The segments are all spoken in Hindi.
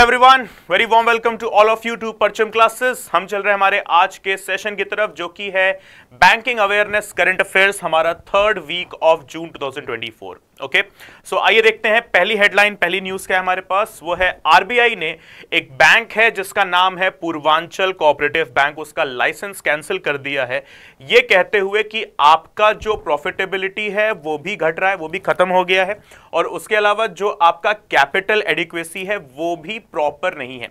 Everyone very warm welcome to all of you to Parcham classes हम चल रहे हैं हमारे आज के सेशन की तरफ जो कि है बैंकिंग अवेयरनेस करंट अफेयर्स हमारा third week of June 2024 okay so आइए देखते हैं पहली हेडलाइन पहली न्यूज क्या है हमारे पास वो है आरबीआई ने एक बैंक है जिसका नाम है पूर्वांचल कोऑपरेटिव बैंक उसका लाइसेंस कैंसिल कर दिया है ये कहते हुए कि आपका जो प्रॉफिटेबिलिटी है वो भी घट रहा है वो भी खत्म हो गया है और उसके अलावा जो आपका कैपिटल एडिक्वेसी है वो भी प्रॉपर नहीं है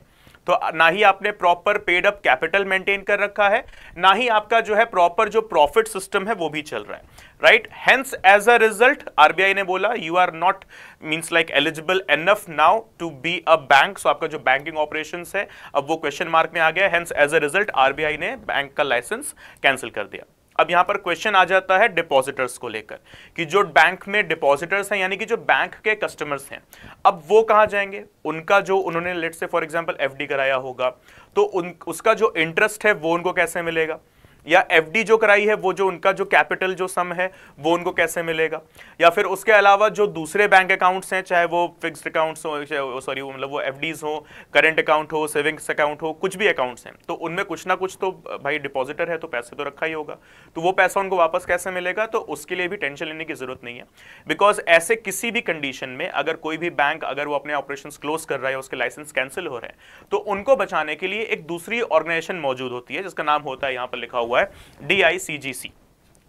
तो ना ही आपने proper paid up capital maintain कर रखा है ना ही आपका जो है प्रॉपर जो प्रॉफिट सिस्टम है वो भी चल रहा है right hence as a result RBI ने बोला you are not means like eligible enough now to be a bank so आपका जो बैंकिंग ऑपरेशन है अब वो क्वेश्चन मार्क में आ गया hence as a result RBI ने बैंक का लाइसेंस कैंसिल कर दिया अब यहां पर क्वेश्चन आ जाता है डिपॉजिटर्स को लेकर कि जो बैंक में डिपॉजिटर्स हैं यानी कि जो बैंक के कस्टमर्स हैं अब वो कहां जाएंगे उनका जो उन्होंने लेट से फॉर एग्जांपल एफडी कराया होगा तो उन उसका जो इंटरेस्ट है वो उनको कैसे मिलेगा या एफडी जो कराई है वो जो उनका जो कैपिटल जो सम है वो उनको कैसे मिलेगा या फिर उसके अलावा जो दूसरे बैंक अकाउंट्स हैं चाहे वो फिक्स्ड अकाउंट्स हो सॉरी मतलब वो एफ हो करेंट अकाउंट हो सेविंग्स अकाउंट हो कुछ भी अकाउंट्स हैं तो उनमें कुछ ना कुछ तो भाई डिपॉजिटर है तो पैसे तो रखा ही होगा तो वो पैसा उनको वापस कैसे मिलेगा तो उसके लिए भी टेंशन लेने की जरूरत नहीं है बिकॉज ऐसे किसी भी कंडीशन में अगर कोई भी बैंक अगर वो अपने ऑपरेशन क्लोज कर रहा है उसके लाइसेंस कैंसिल हो रहे हैं तो उनको बचाने के लिए एक दूसरी ऑर्गेनाइजेशन मौजूद होती है जिसका नाम होता है यहाँ पर लिखा हुआ हुआ है D I C G C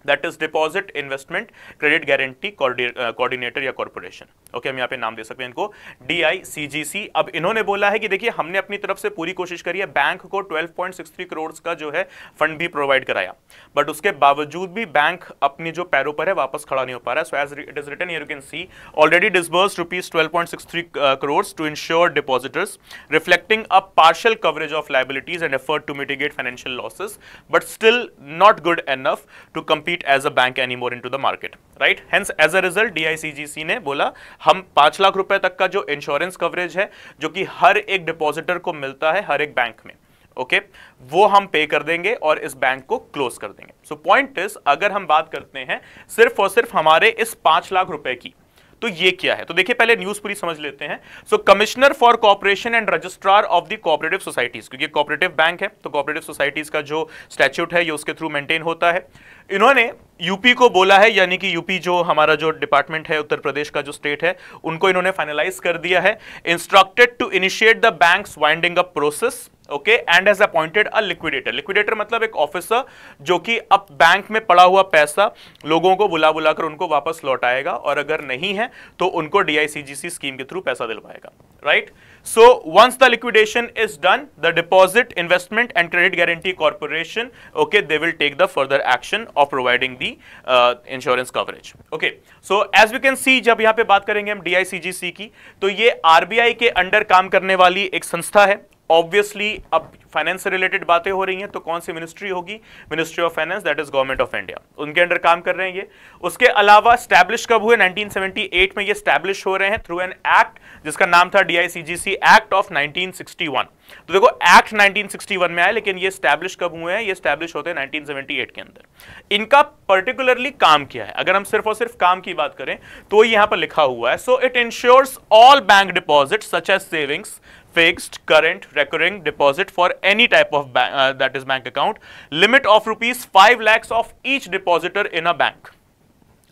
that is deposit investment credit guarantee coordinator या कॉर्पोरेशन ओके okay, हम यहाँ पे नाम दे सकते हैं इनको डी अब इन्होंने बोला है कि देखिए हमने अपनी तरफ से पूरी कोशिश करी है बैंक को 12.63 करोड़ का जो है फंड भी प्रोवाइड कराया बट उसके बावजूद भी बैंक अपनी जो पैरों पर है वापस खड़ा नहीं हो पा रहा है so as it is written you can see already disburse rupees twelve point three crore to ensure depositors reflecting a partial coverage of liabilities and effort to mitigate financial losses but still not good enough to compete compete as a bank anymore into the market right hence as a result DICGC ने बोला हम पांच लाख रुपए तक का जो इंश्योरेंस कवरेज है जो कि हर एक डिपॉजिटर को मिलता है हर एक बैंक में ओके okay? वो हम पे कर देंगे और इस बैंक को क्लोज कर देंगे सो पॉइंट इज अगर हम बात करते हैं सिर्फ और सिर्फ हमारे इस पांच लाख रुपए की तो ये क्या है तो देखिए पहले न्यूज पूरी समझ लेते हैं so commissioner for cooperation and registrar of the cooperative societies क्योंकि कॉपरेटिव बैंक है तो कॉपरेटिव सोसाइटीज का जो स्टैच्यूट है ये उसके थ्रू मेंटेन होता है इन्होंने यूपी को बोला है यानी कि यूपी जो हमारा जो डिपार्टमेंट है उत्तर प्रदेश का जो स्टेट है उनको इन्होंने फाइनलाइज कर दिया है instructed to initiate the banks winding up process okay and as appointed a liquidator liquidator मतलब एक ऑफिसर जो कि अब बैंक में पड़ा हुआ पैसा लोगों को बुला बुलाकर उनको वापस लौटाएगा और अगर नहीं है तो उनको डीआईसीजीसी स्कीम के थ्रू पैसा दिलवाएगा right so once the liquidation is done the deposit investment and credit guarantee corporation okay they will take the further action of providing the insurance coverage okay so as we can see जब यहां पे बात करेंगे हम डीआईसीजीसी की तो ये आरबीआई के अंडर काम करने वाली एक संस्था है ऑब्वियसली अब फाइनेंस से रिलेटेड बातें हो रही हैं तो कौन सी मिनिस्ट्री होगी ministry of finance that is government of India उनके अंडर काम कर रहे हैं ये उसके अलावा स्टैब्लिश कब हुए 1978 में ये स्टैब्लिश हो रहे हैं थ्रू एन एक्ट जिसका नाम था डीआईसीजीसी एक्ट ऑफ 1961 तो देखो एक्ट 1961 में आया लेकिन ये स्टैब्लिश कब हुए हैं ये स्टैब्लिश होते हैं 1978 के अंदर इनका पर्टिकुलरली काम क्या है अगर हम सिर्फ और सिर्फ काम की बात करें तो यहां पर लिखा हुआ है so it insures all bank deposit such as savings fixed current recurring deposit for any type of bank uh, that is bank account limit of rupees 5 lakhs of each depositor in a bank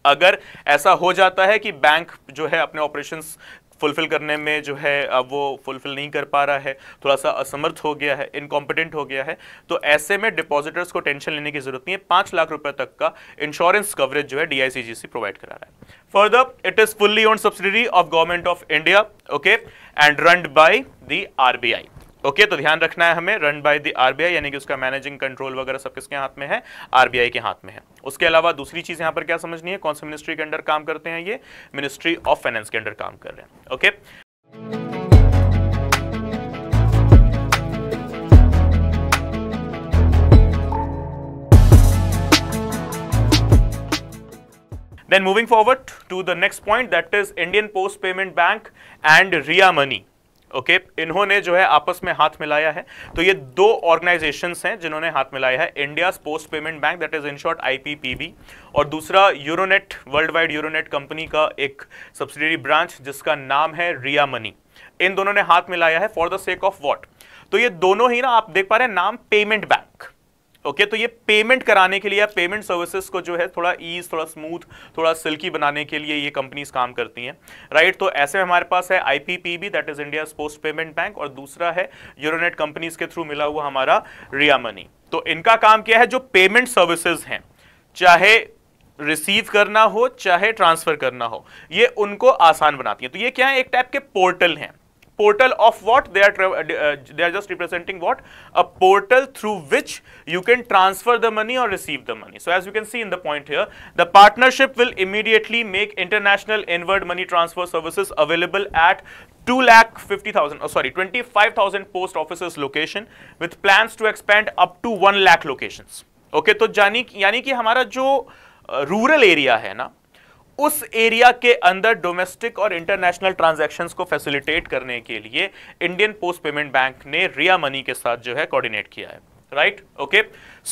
अगर ऐसा हो जाता है कि बैंक जो है अपने ऑपरेशंस फुलफिल करने में जो है अब वो फुलफिल नहीं कर पा रहा है थोड़ा सा असमर्थ हो गया है इनकॉम्पिटेंट हो गया है तो ऐसे में डिपॉजिटर्स को टेंशन लेने की जरूरत नहीं है पांच लाख रुपए तक का इंश्योरेंस कवरेज जो है डीआईसीजीसी प्रोवाइड करा रहा है further it is fully own subsidiary of government of India okay and run by the RBI okay तो ध्यान रखना है हमें रन बाय दी आरबीआई यानी कि उसका मैनेजिंग कंट्रोल वगैरह सब किसके हाथ में है आरबीआई के हाथ में है उसके अलावा दूसरी चीज यहां पर क्या समझनी है कौन से मिनिस्ट्री के अंडर काम करते हैं ये मिनिस्ट्री ऑफ फाइनेंस के अंडर काम कर रहे हैं okay then moving forward to the next point that is Indian post payment bank and Ria money okay okay, इन्होंने जो है आपस में हाथ मिलाया है तो ये दो ऑर्गेनाइजेशन हैं जिन्होंने हाथ मिलाया है India post payment bank that is in short IPPB और दूसरा Euronet world wide Euronet company का एक सब्सिडरी ब्रांच जिसका नाम है रिया मनी इन दोनों ने हाथ मिलाया है for the sake of what तो ये दोनों ही ना आप देख पा रहे हैं नाम पेमेंट बैंक ओके okay, तो ये पेमेंट कराने के लिए या पेमेंट सर्विसेज को जो है थोड़ा ईज थोड़ा स्मूथ थोड़ा सिल्की बनाने के लिए ये कंपनीज काम करती हैं राइट right, तो ऐसे में हमारे पास है IPPB that is India post payment bank और दूसरा है यूरोनेट कंपनीज के थ्रू मिला हुआ हमारा रिया मनी तो इनका काम क्या है जो पेमेंट सर्विसेज हैं चाहे रिसीव करना हो चाहे ट्रांसफर करना हो ये उनको आसान बनाती है तो ये क्या है एक टाइप के पोर्टल हैं portal of what they are uh, they are just representing what a portal through which you can transfer the money or receive the money so as you can see in the point here the partnership will immediately make international inward money transfer services available at 2 lakh 50,000, oh sorry, 25,000 post offices location with plans to expand up to 1 lakh locations. Okay, तो जानी यानी कि हमारा जो रूरल एरिया है ना उस एरिया के अंदर डोमेस्टिक और इंटरनेशनल ट्रांजेक्शन को फैसिलिटेट करने के लिए इंडियन पोस्ट पेमेंट बैंक ने रिया मनी के साथ जो है कॉर्डिनेट किया है right okay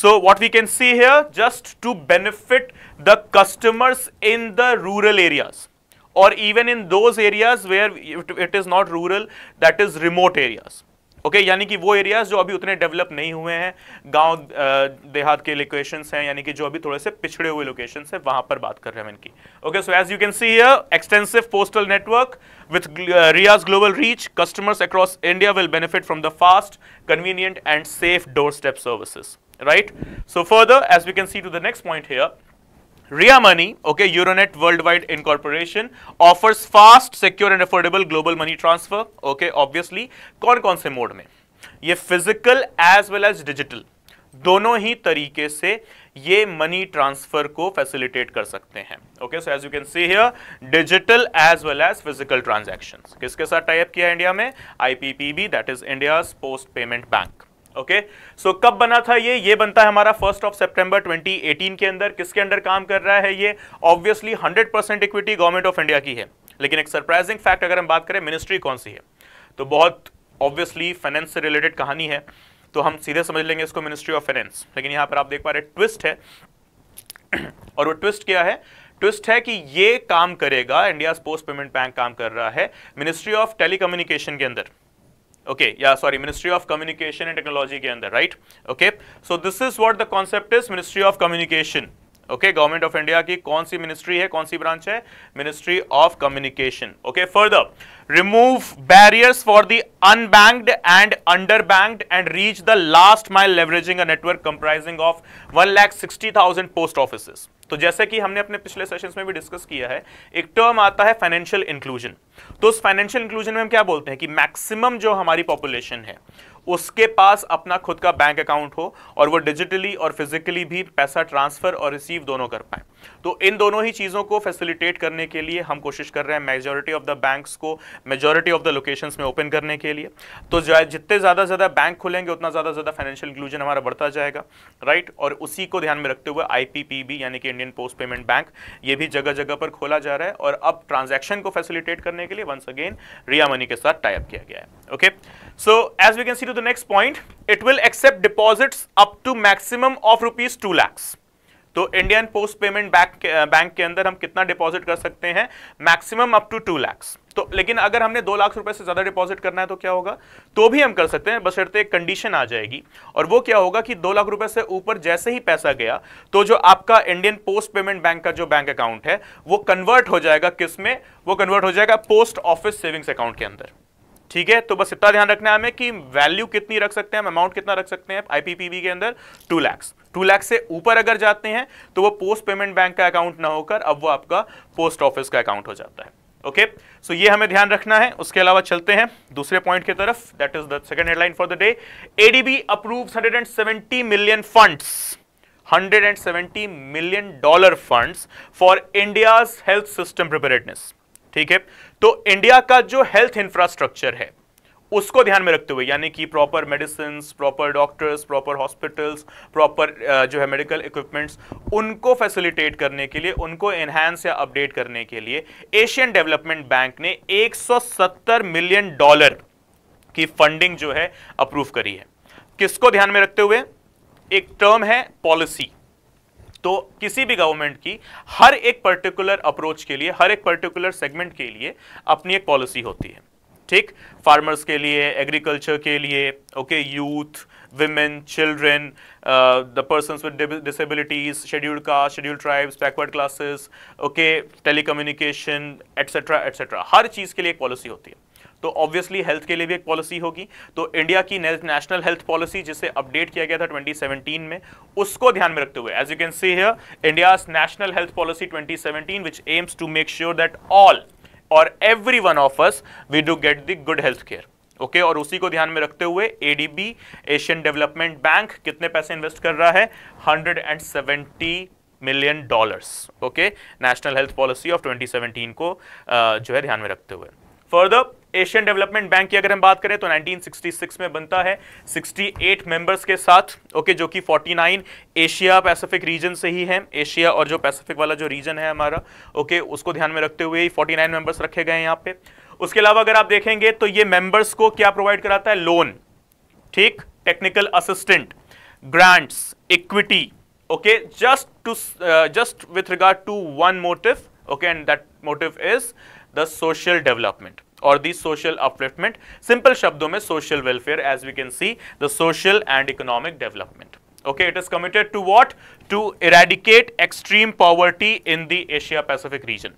so what we can see here just to benefit the customers in the rural areas और even in those areas where it is not rural that is remote areas okay okay, यानी कि वो एरियाज जो अभी उतने डेवलप नहीं हुए हैं गांव देहात के लोकेशन हैं यानी कि जो अभी थोड़े से पिछड़े हुए लोकेशन है वहां पर बात कर रहे हैं इनकी okay so as you can see extensive postal network with Ria's global reach customers across India will benefit from the fast convenient and safe doorstep services right so further as we can see to the next point here Ria money okay Euronet world wide Incorporation offers fast secure and affordable global money transfer okay obviously कौन कौन से मोड में ये physical as well as digital दोनों ही तरीके से ये मनी ट्रांसफर को फैसिलिटेट कर सकते हैं okay so as you can see here digital as well as physical transaction किसके साथ टाइप किया इंडिया में IPPB that is India post payment bank okay so कब बना था ये ये बनता है हमारा फर्स्ट ऑफ सेप्टेंबर 2018 के अंदर किसके अंडर काम कर रहा है ये obviously 100 percent equity government of India की है लेकिन एक सरप्राइजिंग फैक्ट अगर हम बात करें मिनिस्ट्री कौन सी है तो बहुत ऑब्वियसली फाइनेंस से रिलेटेड कहानी है तो हम सीधे समझ लेंगे इसको मिनिस्ट्री ऑफ फाइनेंस लेकिन यहां पर आप देख पा रहे ट्विस्ट है और वो ट्विस्ट क्या है ट्विस्ट है कि ये काम करेगा इंडिया पोस्ट पेमेंट बैंक काम कर रहा है मिनिस्ट्री ऑफ टेलीकम्युनिकेशन के अंदर ओके या sorry ministry of communication and technology के अंदर right okay so this is what the concept is ministry of communication okay government of India की कौन सी मिनिस्ट्री है कौन सी ब्रांच है ministry of communication okay further remove barriers for the unbanked and under bank and reach the last mile leveraging a network comprising of one lakh sixty thousand post office तो जैसे कि हमने अपने पिछले सेशंस में भी डिस्कस किया है एक टर्म आता है फाइनेंशियल इंक्लूजन तो उस फाइनेंशियल इंक्लूजन में हम क्या बोलते हैं कि मैक्सिमम जो हमारी पॉपुलेशन है उसके पास अपना खुद का बैंक अकाउंट हो और वो डिजिटली और फिजिकली भी पैसा ट्रांसफर और रिसीव दोनों कर पाए तो इन दोनों ही चीज़ों को फैसिलिटेट करने के लिए हम कोशिश कर रहे हैं मेजोरिटी ऑफ द बैंक्स को मेजोरिटी ऑफ द लोकेशंस में ओपन करने के लिए तो जितने ज़्यादा ज़्यादा बैंक खुलेंगे उतना ज़्यादा ज़्यादा फाइनेंशियल इंक्लूजन हमारा बढ़ता जाएगा राइट और उसी को ध्यान में रखते हुए आईपीपीबी यानी कि इंडियन पोस्ट पेमेंट बैंक ये भी जगह जगह पर खोला जा रहा है और अब ट्रांजेक्शन को फैसिलिटेट करने के लिए वंस अगेन रिया मनी के साथ टाइप किया गया है okay so as we can see to the next point it will accept deposits up to maximum of rupees two lakhs तो Indian post payment bank bank के अंदर हम कितना डिपॉजिट कर सकते हैं maximum up to two lakhs तो लेकिन अगर हमने दो लाख रुपए से ज़्यादा डिपॉजिट करना है तो क्या होगा तो भी हम कर सकते हैं बशर्ते कंडीशन आ जाएगी और वो क्या होगा कि दो लाख रुपए से ऊपर जैसे ही पैसा गया तो जो आपका इंडियन पोस्ट पेमेंट बैंक का जो बैंक अकाउंट है वो कन्वर्ट हो जाएगा किसमें वो कन्वर्ट हो जाएगा पोस्ट ऑफिस सेविंग्स अकाउंट के अंदर ठीक है तो बस इतना ध्यान रखना है हमें कि वैल्यू कितनी रख सकते हैं हम अमाउंट कितना रख सकते हैं आईपीपीबी के अंदर टू लैक्स टू लैक्स से ऊपर अगर जाते हैं तो वो पोस्ट पेमेंट बैंक का अकाउंट ना होकर अब वो आपका पोस्ट ऑफिस का अकाउंट हो जाता है ओके सो ये हमें ध्यान रखना है उसके अलावा चलते हैं दूसरे पॉइंट की तरफ that is the second headline for the day ADB approve hundred million fund 170 million dollar funds for India health system preparedness ठीक है तो इंडिया का जो हेल्थ इंफ्रास्ट्रक्चर है उसको ध्यान में रखते हुए यानी कि proper medicine proper doctors proper hospitals proper जो है मेडिकल इक्विपमेंट्स उनको फैसिलिटेट करने के लिए उनको एनहैंस या अपडेट करने के लिए एशियन डेवलपमेंट बैंक ने 170 मिलियन डॉलर की फंडिंग जो है अप्रूव करी है किसको ध्यान में रखते हुए एक टर्म है पॉलिसी तो किसी भी गवर्नमेंट की हर एक पर्टिकुलर अप्रोच के लिए हर एक पर्टिकुलर सेगमेंट के लिए अपनी एक पॉलिसी होती है ठीक फार्मर्स के लिए एग्रीकल्चर के लिए okay youth women children the person with disabilities scheduled caste schedule tribes backward classes okay telecommunication etcetera etcetera हर चीज़ के लिए एक पॉलिसी होती है तो ऑब्वियसली हेल्थ के लिए भी एक पॉलिसी होगी तो इंडिया की नेशनल हेल्थ पॉलिसी जिसे अपडेट किया गया था 2017 में उसको ध्यान में रखते हुए as you can see here India national health policy 2017 which aims to make sure that all और every one of us we do get the good health care okay और उसी को ध्यान में रखते हुए एडीबी एशियन डेवलपमेंट बैंक कितने पैसे इन्वेस्ट कर रहा है 170 million dollars okay national health policy of 2017 को uh, जो है ध्यान में रखते हुए फर्दर एशियन डेवलपमेंट बैंक की अगर हम बात करें तो 1966 में बनता है 68 मेंबर्स के साथ ओके जो कि 49 एशिया पैसिफिक रीजन से ही हैं एशिया और जो पैसिफिक वाला जो रीजन है हमारा ओके उसको ध्यान में रखते हुए ही 49 मेंबर्स रखे गए हैं यहाँ पे उसके अलावा अगर आप देखेंगे तो ये मेंबर्स को क्या प्रोवाइड कराता है लोन ठीक technical assistant grants equity okay just to just with regard to one motive okay and that motive is the social development or the social upliftment. Simple shabdo mein social welfare as we can see the social and economic development. Okay, it is committed to what? To eradicate extreme poverty in the Asia Pacific region.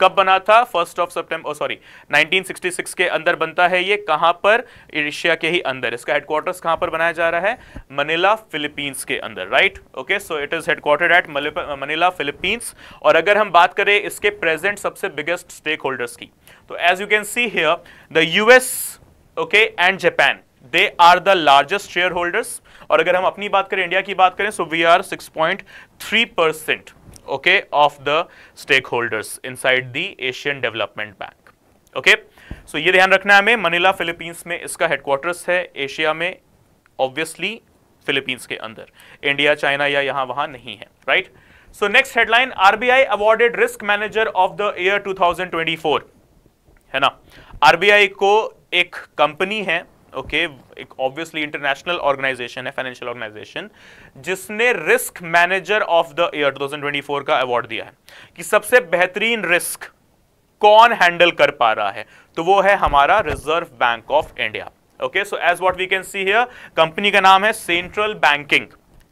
कब बना था फर्स्ट ऑफ सेप्टेम्बर सॉरी 1966 के अंदर बनता है ये कहां पर एशिया के ही अंदर इसका हेडक्वार्टर्स कहां पर बनाया जा रहा है मनीला फिलीपींस के अंदर right okay so it is headquarter at Manila Philippines और अगर हम बात करें इसके प्रेजेंट सबसे बिगेस्ट स्टेक होल्डर्स की तो as you can see here the US okay and Japan they are the largest shareholders और अगर हम अपनी बात करें इंडिया की बात करें so we are six point three percent okay, of the stakeholders inside the Asian Development Bank. Okay okay? So so, ये ध्यान रखना है हमें मनीला फिलीपींस में इसका हेडक्वार्टर्स है एशिया में ऑब्वियसली फिलीपींस के अंदर इंडिया चाइना या यहाँ वहाँ नहीं है right so next headline RBI awarded risk manager of the year 2024 है ना आरबीआई को एक कंपनी है ओके एक ऑब्वियसली इंटरनेशनल ऑर्गेनाइजेशन है फाइनेंशियल ऑर्गेनाइजेशन जिसने risk manager of the year 2024 का अवार्ड दिया है कि सबसे बेहतरीन रिस्क कौन हैंडल कर पा रहा है तो वो है हमारा reserve bank of India okay so as what we can see here company का नाम है सेंट्रल बैंकिंग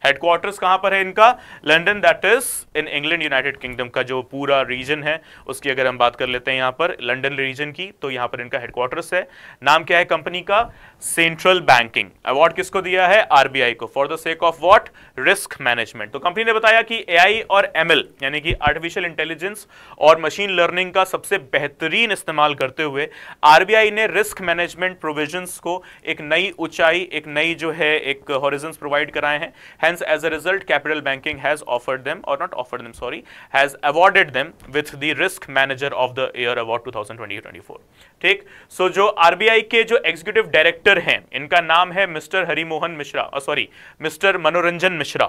हेडक्वार्टर्स कहां पर है इनका London that is in England United Kingdom का जो पूरा रीजन है उसकी अगर हम बात कर लेते हैं यहां पर लंदन रीजन की तो यहां पर इनका हेडक्वार्टर्स है नाम क्या है कंपनी का सेंट्रल बैंकिंग अवार्ड किसको दिया है आरबीआई को for the sake of what risk management तो कंपनी ने बताया कि एआई और एमएल यानी कि आर्टिफिशियल इंटेलिजेंस और मशीन लर्निंग का सबसे बेहतरीन इस्तेमाल करते हुए आरबीआई ने रिस्क मैनेजमेंट प्रोविजंस को एक नई ऊंचाई एक नई जो है एक हॉरिजन्स प्रोवाइड कराए हैं hence as a result capital banking has offered them और not offered them sorry has awarded them with the risk manager of the year award too ठीक सो so, जो आरबीआई के जो एग्जीक्यूटिव डायरेक्टर मिस्टर हैं इनका नाम है mister Harimohan Mishra sorry mister Manoranjan Mishra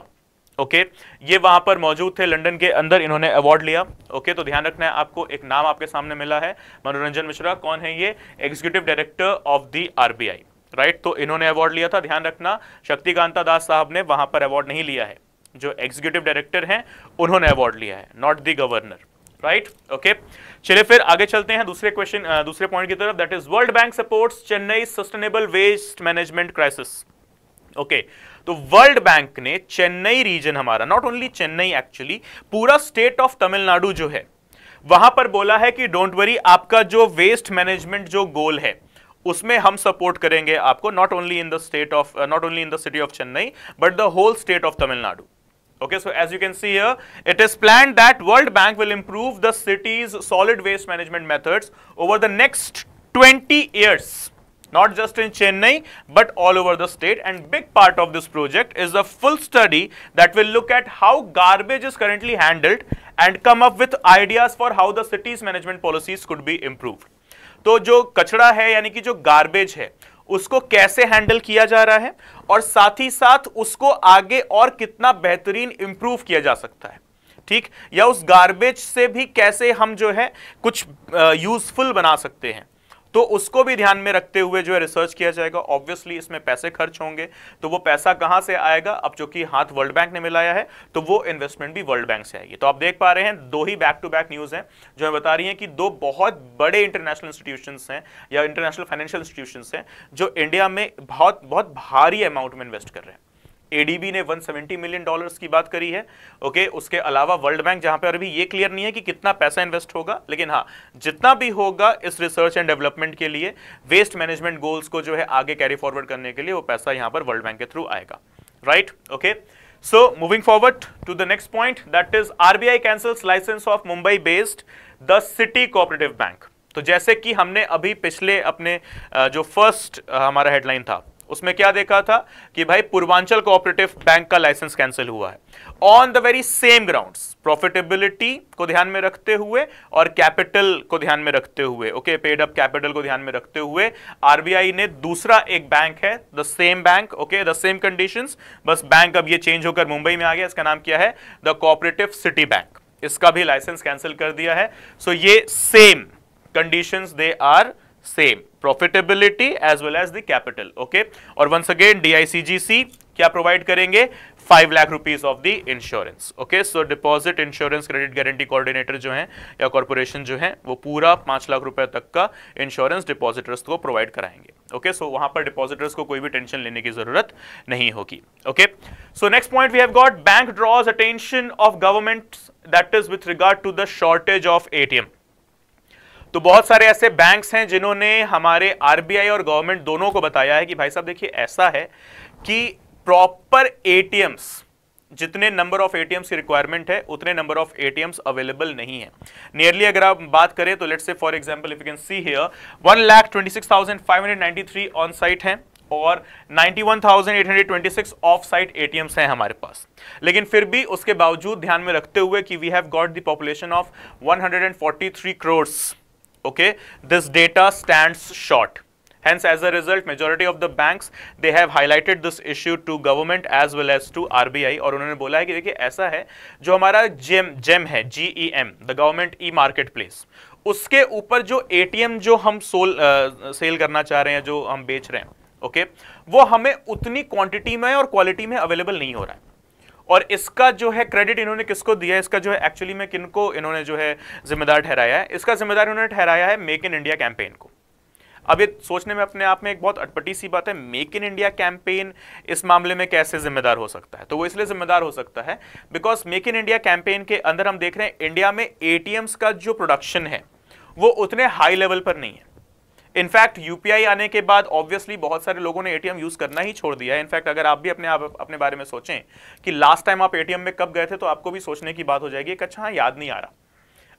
okay okay, ये वहां पर मौजूद थे लंदन के अंदर इन्होंने अवार्ड लिया ओके okay, तो ध्यान रखना है आपको एक नाम आपके सामने मिला है मनोरंजन मिश्रा कौन है ये executive director of the RBI right तो इन्होंने अवार्ड लिया था ध्यान रखना शक्तिकांता दास साहब ने वहां पर अवार्ड नहीं लिया है जो एग्जीक्यूटिव डायरेक्टर हैं उन्होंने अवार्ड लिया है not the governor right okay चलिए फिर आगे चलते हैं दूसरे क्वेश्चन दूसरे पॉइंट की तरफ that is world bank supports Chennai sustainable waste management crisis okay तो वर्ल्ड बैंक ने चेन्नई रीजन हमारा नॉट ओनली चेन्नई एक्चुअली पूरा स्टेट ऑफ तमिलनाडु जो है वहां पर बोला है कि डोंट वरी आपका जो वेस्ट मैनेजमेंट जो गोल है उसमें हम सपोर्ट करेंगे आपको not only in the state of not only in the city of Chennai but the whole state of Tamil Nadu Okay, so as you can see here, it is planned that World Bank will improve the city's solid waste management methods over the next 20 years, not just in Chennai, but all over the state. And big part of this project is a full study that will look at how garbage is currently handled and come up with ideas for how the city's management policies could be improved. So, जो कचरा है यानी कि जो गार्बेज है उसको कैसे हैंडल किया जा रहा है और साथ ही साथ उसको आगे और कितना बेहतरीन इंप्रूव किया जा सकता है ठीक या उस गार्बेज से भी कैसे हम जो है कुछ यूजफुल बना सकते हैं तो उसको भी ध्यान में रखते हुए जो है रिसर्च किया जाएगा ऑब्वियसली इसमें पैसे खर्च होंगे तो वो पैसा कहां से आएगा अब चूंकि हाथ वर्ल्ड बैंक ने मिलाया है तो वो इन्वेस्टमेंट भी वर्ल्ड बैंक से आएगी तो आप देख पा रहे हैं दो ही बैक टू बैक न्यूज़ है जो है बता रही है कि दो बहुत बड़े इंटरनेशनल इंस्टीट्यूशन हैं या इंटरनेशनल फाइनेंशियल इंस्टीट्यूशन हैं जो इंडिया में बहुत बहुत भारी अमाउंट में इन्वेस्ट कर रहे हैं एडीबी ने 170 मिलियन डॉलर्स की बात करी है ओके उसके अलावा वर्ल्ड बैंक जहां पर अभी ये क्लियर नहीं है कि कितना पैसा इन्वेस्ट होगा लेकिन हाँ जितना भी होगा इस रिसर्च एंड डेवलपमेंट के लिए वेस्ट मैनेजमेंट गोल्स को जो है आगे कैरी फॉरवर्ड करने के लिए वो पैसा यहां पर वर्ल्ड बैंक के थ्रू आएगा right okay so moving forward to the next point that is RBI cancels license of Mumbai based the city cooperative bank तो जैसे कि हमने अभी पिछले अपने जो फर्स्ट हमारा हेडलाइन था उसमें क्या देखा था कि भाई पूर्वांचल कोऑपरेटिव बैंक का लाइसेंस कैंसिल हुआ है on the very same ground profitability को ध्यान में रखते हुए और कैपिटल को ध्यान में रखते हुए ओके पेड अप कैपिटल को ध्यान में रखते हुए आरबीआई ने दूसरा एक बैंक है the same bank okay the same condition बस बैंक अब ये चेंज होकर मुंबई में आ गया इसका नाम क्या है द कोऑपरेटिव सिटी बैंक इसका भी लाइसेंस कैंसिल कर दिया है सो so ये same condition they are same profitability as well as the capital okay और वंस अगेन डीआईसीजीसी क्या प्रोवाइड करेंगे five lakh rupees of the insurance okay so deposit insurance credit guarantee coordinator जो है या कॉरपोरेशन जो है वो पूरा पांच लाख रुपए तक का इंश्योरेंस डिपॉजिटर्स को प्रोवाइड कराएंगे ओके सो वहां पर डिपॉजिटर्स को कोई भी टेंशन लेने की जरूरत नहीं होगी okay so next point we have got bank draws attention of government that is with regard to the shortage of ATM तो बहुत सारे ऐसे बैंक्स हैं जिन्होंने हमारे आरबीआई और गवर्नमेंट दोनों को बताया है कि भाई साहब देखिए ऐसा है कि प्रॉपर एटीएम्स जितने नंबर ऑफ एटीएम्स की रिक्वायरमेंट है उतने नंबर ऑफ एटीएम्स अवेलेबल नहीं है नियरली अगर आप बात करें तो let's say for example if you can see here one lakh twenty six thousand five hundred ninety three on site है और 91,826 ऑफ साइट एटीएम्स हैं हमारे पास लेकिन फिर भी उसके बावजूद ध्यान में रखते हुए कि we have got the population of 143 crore okay this data stands short hence as a result majority of the banks they have highlighted this issue to government as well as to RBI aur unhone bola hai ki dekhiye aisa hai jo hamara gem gem hai GEM the government e marketplace उसके ऊपर जो ATM जो हम सोल सेल करना चाह रहे हैं जो हम बेच रहे हैं ओके okay, वो हमें उतनी क्वांटिटी में और क्वालिटी में अवेलेबल नहीं हो रहा है और इसका जो है क्रेडिट इन्होंने किसको दिया इसका जो है एक्चुअली में किनको इन्होंने जो है जिम्मेदार ठहराया है इसका जिम्मेदार इन्होंने ठहराया है मेक इन इंडिया कैंपेन को अब ये सोचने में अपने आप में एक बहुत अटपटी सी बात है मेक इन इंडिया कैंपेन इस मामले में कैसे जिम्मेदार हो सकता है तो वो इसलिए जिम्मेदार हो सकता है because make in India campaign के अंदर हम देख रहे हैं इंडिया में ए का जो प्रोडक्शन है वो उतने हाई लेवल पर नहीं है इनफैक्ट यूपीआई आने के बाद ऑब्वियसली बहुत सारे लोगों ने एटीएम यूज करना ही छोड़ दिया है इनफैक्ट अगर आप भी अपने आप अपने बारे में सोचें कि लास्ट टाइम आप एटीएम में कब गए थे तो आपको भी सोचने की बात हो जाएगी अच्छा हाँ याद नहीं आ रहा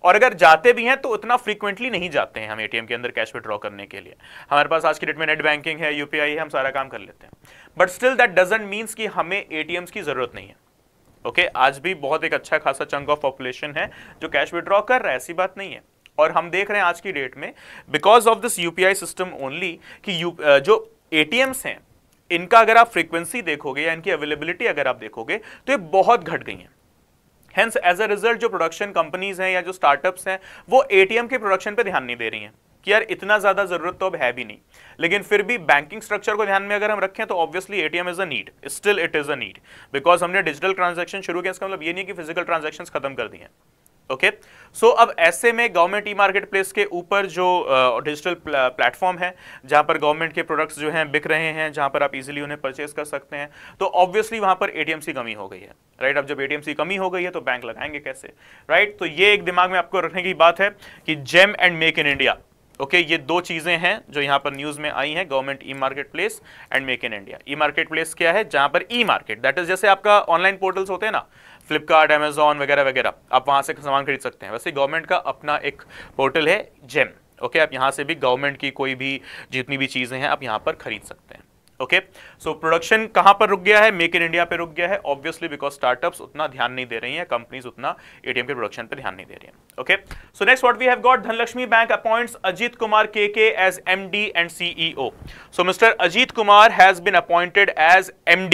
और अगर जाते भी हैं तो उतना फ्रीक्वेंटली नहीं जाते हैं हम एटीएम के अंदर कैश विड्रॉ करने के लिए हमारे पास आज की डेट में नेट बैंकिंग है यूपीआई है हम सारा काम कर लेते हैं but still that doesn't means कि हमें एटीएम्स की ज़रूरत नहीं है ओके okay, आज भी बहुत एक अच्छा खासा चंक ऑफ पॉपुलेशन है जो कैश विड्रॉ कर रहा है ऐसी बात नहीं है और हम देख रहे हैं आज की डेट में because of this UPI system only कि यू जो एटीएम्स हैं इनका अगर आप फ्रीक्वेंसी देखोगे या इनकी अवेलेबिलिटी अगर आप देखोगे तो ये बहुत घट गई हैं हैंस एज अ रिजल्ट जो प्रोडक्शन कंपनीज हैं या जो स्टार्टअप्स हैं वो एटीएम के प्रोडक्शन पे ध्यान नहीं दे रही हैं कि यार इतना ज़्यादा ज़रूरत तो अब है भी नहीं लेकिन फिर भी बैंकिंग स्ट्रक्चर को ध्यान में अगर हम रखें तो obviously ATM is a need still it is a need because हमने डिजिटल ट्रांजेक्शन शुरू किया इसका मतलब ये नहीं कि फिजिकल ट्रांजेक्शन खत्म कर दिए हैं ओके सो अब ऐसे में गवर्नमेंट ई मार्केट प्लेस के ऊपर जो डिजिटल प्लेटफॉर्म है जहां पर गवर्नमेंट के प्रोडक्ट्स जो हैं बिक रहे हैं जहां पर आप इजीली उन्हें परचेस कर सकते हैं तो ऑब्वियसली वहां पर एटीएम सी कमी हो गई है राइट अब जब एटीएम सी कमी हो गई है तो बैंक लगाएंगे कैसे राइट तो ये एक दिमाग में आपको रखने की बात है कि GeM and make in India okay okay, ये दो चीज़ें हैं जो यहाँ पर न्यूज़ में आई हैं government e market place and make in India e market place क्या है जहां पर ई मार्केट दैट इज जैसे आपका ऑनलाइन पोर्टल्स होते हैं ना फ्लिपकार्ट अमेजोन वगैरह वगैरह आप वहाँ से सामान खरीद सकते हैं वैसे गवर्नमेंट का अपना एक पोर्टल है जेम ओके आप यहाँ से भी गवर्नमेंट की कोई भी जितनी भी चीज़ें हैं आप यहाँ पर खरीद सकते हैं ओके सो प्रोडक्शन कहाँ पर रुक गया है मेक इन इंडिया पे रुक गया है ऑब्वियसली बिकॉज स्टार्टअप्स उतना ध्यान नहीं दे रही हैं कंपनीज उतना एटीएम के प्रोडक्शन पर ध्यान नहीं दे रही हैं okay so next what we have got Dhanlaxmi bank appoints Ajit Kumar K K as M and CEO so mister Ajit Kumar has been appointed as M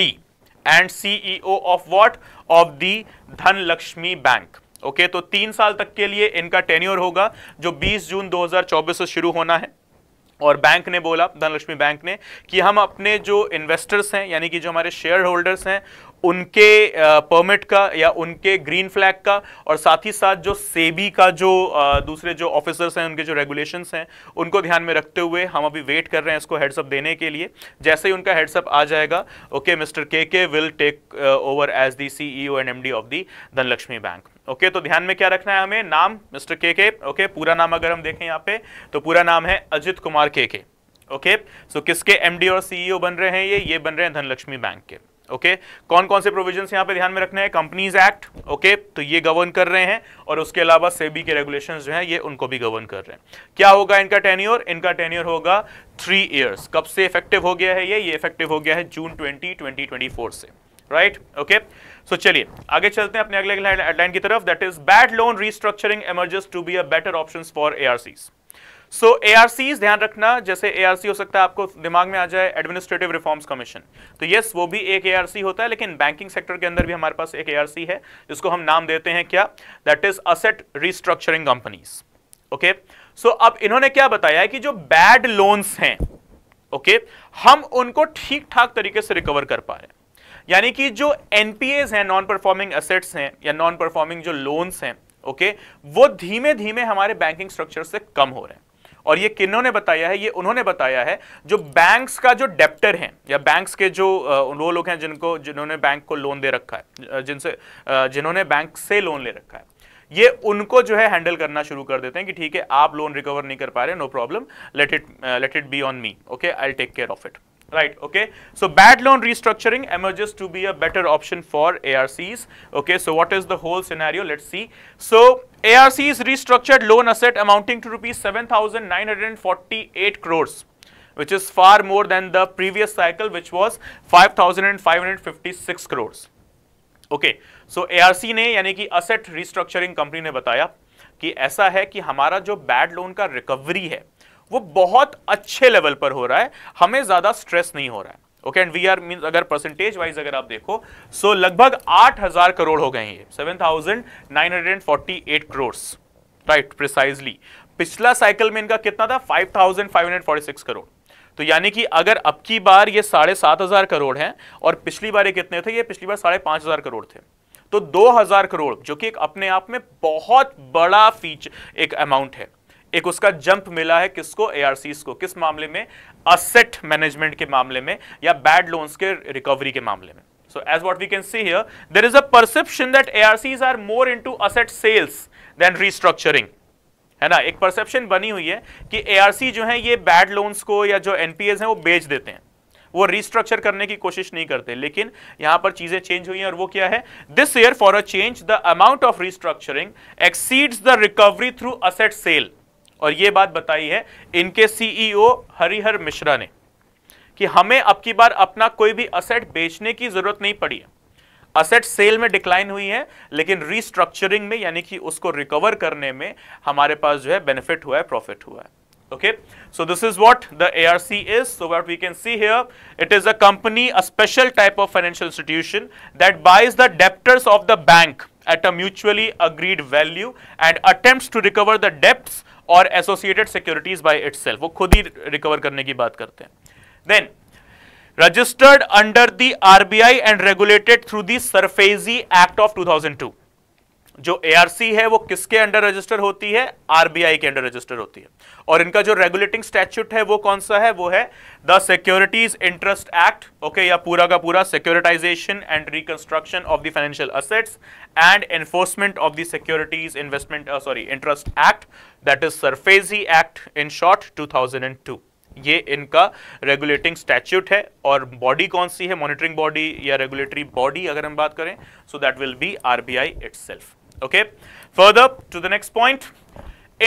and CEO of what of the Dhan Laxmi bank okay तो तीन साल तक के लिए इनका टेन्योर होगा जो 20 जून 2024 से शुरू होना है और बैंक ने बोला धनलक्ष्मी बैंक ने कि हम अपने जो इन्वेस्टर्स हैं यानी कि जो हमारे शेयर होल्डर्स हैं उनके परमिट का या उनके ग्रीन फ्लैग का और साथ ही साथ जो सेबी का जो दूसरे जो ऑफिसर्स हैं उनके जो रेगुलेशंस हैं उनको ध्यान में रखते हुए हम अभी वेट कर रहे हैं इसको हेड्सअप देने के लिए जैसे ही उनका हेड्सअप आ जाएगा okay mister K K will take over as the CEO and MD of the Dhanlaxmi bank okay तो ध्यान में क्या रखना है हमें नाम मिस्टर के के ओके पूरा नाम अगर हम देखें यहाँ पे तो पूरा नाम है अजित कुमार के के ओके सो किसके एमडी और सीईओ e बन रहे हैं ये ये बन रहे हैं धनलक्ष्मी बैंक के ओके कौन कौन से प्रोविजन यहां पे ध्यान में रखने हैं कंपनीज एक्ट ओके तो ये गवर्न कर रहे हैं और उसके अलावा सेबी के रेगुलेशन जो है ये उनको भी गवर्न कर रहे हैं क्या होगा इनका टेन्योर इनका टेन्योर होगा थ्री ईयर्स कब से इफेक्टिव हो गया है ये ये इफेक्टिव हो गया है June twenty twenty twenty four से राइट ओके सो चलिए आगे चलते हैं अपने अगले हेडलाइन की तरफ that is bad loan restructuring emerges to be a better option for ARCs so ए ध्यान रखना जैसे ए हो सकता है आपको दिमाग में आ जाए एडमिनिस्ट्रेटिव रिफॉर्म्स कमीशन तो यस वो भी एक ए होता है लेकिन बैंकिंग सेक्टर के अंदर भी हमारे पास एक ए है जिसको हम नाम देते हैं क्या that is asset restructuring companies okay so अब इन्होंने क्या बताया है कि जो बैड लोन्स हैं ओके okay, हम उनको ठीक ठाक तरीके से रिकवर कर पा रहे हैं यानी कि जो एनपीएज हैं नॉन परफॉर्मिंग असेट्स हैं या नॉन परफॉर्मिंग जो लोन्स हैं ओके okay, वो धीमे धीमे हमारे बैंकिंग स्ट्रक्चर से कम हो रहे हैं और ये किन्नों ने बताया है ये उन्होंने बताया है जो बैंक्स का जो डेप्टर हैं या बैंक्स के जो वो लोग हैं जिनको जिन्होंने बैंक को लोन दे रखा है जिनसे जिन्होंने बैंक से लोन ले रखा है ये उनको जो है हैंडल करना शुरू कर देते हैं कि ठीक है आप लोन रिकवर नहीं कर पा रहे no problem let it let it be on me okay I take care of it right okay so bad loan restructuring emerges to be a better option for arcs okay so what is the whole scenario let's see so arcs restructured loan asset amounting to rupees 7948 crores which is far more than the previous cycle which was 5556 crores okay so arc ne yani ki asset restructuring company ne bataya ki aisa hai ki hamara jo bad loan ka recovery hai वो बहुत अच्छे लेवल पर हो रहा है हमें ज्यादा स्ट्रेस नहीं हो रहा है okay and we are mean अगर परसेंटेज वाइज अगर आप देखो सो so लगभग 8000 करोड़ हो गए ये 7948 करोड़ राइट प्रिसाइजली पिछला साइकिल में इनका कितना था 5546 करोड़ तो यानी कि अगर अब की बार ये साढ़े सात हजार करोड़ हैं और पिछली बार ये कितने थे ये पिछली बार साढ़े पांच हजार करोड़ थे तो दो हजार करोड़ जो कि एक अपने आप में बहुत बड़ा फीचर एक अमाउंट है एक उसका जंप मिला है किसको एआरसीस को किस मामले में असेट मैनेजमेंट के मामले में या बैड लोन्स के रिकवरी के मामले में so as what we can see here there is a perception that arcs are more into asset sales than restructuring है ना एक परसेप्शन बनी हुई है कि ARC जो है ये बैड लोन्स को या जो NPS हैं वो बेच देते हैं वो रिस्ट्रक्चर करने की कोशिश नहीं करते लेकिन यहां पर चीजें चेंज हुई हैं और वो क्या है this year for a change the amount of restructuring exceeds the recovery through asset sale और ये बात बताई है इनके सीईओ e हरिहर मिश्रा ने कि हमें अब की बार अपना कोई भी असेट बेचने की जरूरत नहीं पड़ी है असेट सेल में डिक्लाइन हुई है लेकिन रीस्ट्रक्चरिंग में यानी कि उसको रिकवर करने में हमारे पास जो है बेनिफिट हुआ है प्रॉफिट हुआ है okay so this is what the ARC is so what we can see here it is a company a special type of financial institution that buys the debtors of the bank at a mutually agreed value and attempt to recover the डेप्ट और एसोसिएटेड सिक्योरिटीज बाय इट्स वो खुद ही रिकवर करने की बात करते हैं then registered under the RBI and regulated through the SARFAESI act of two जो एआरसी है वो किसके अंडर रजिस्टर होती है आरबीआई के अंडर रजिस्टर होती है और इनका जो रेगुलेटिंग स्टैच्यूट है वो कौन सा है वो है the securities interest act okay या पूरा का पूरा securitization and reconstruction of the financial assets and enforcement of the securities investment sorry interest act that is SARFAESI act in short too ये इनका रेगुलेटिंग स्टैच्यूट है और बॉडी कौन सी है मॉनिटरिंग बॉडी या रेगुलेटरी बॉडी अगर हम बात करें so that will be RBI itself okay further to the next point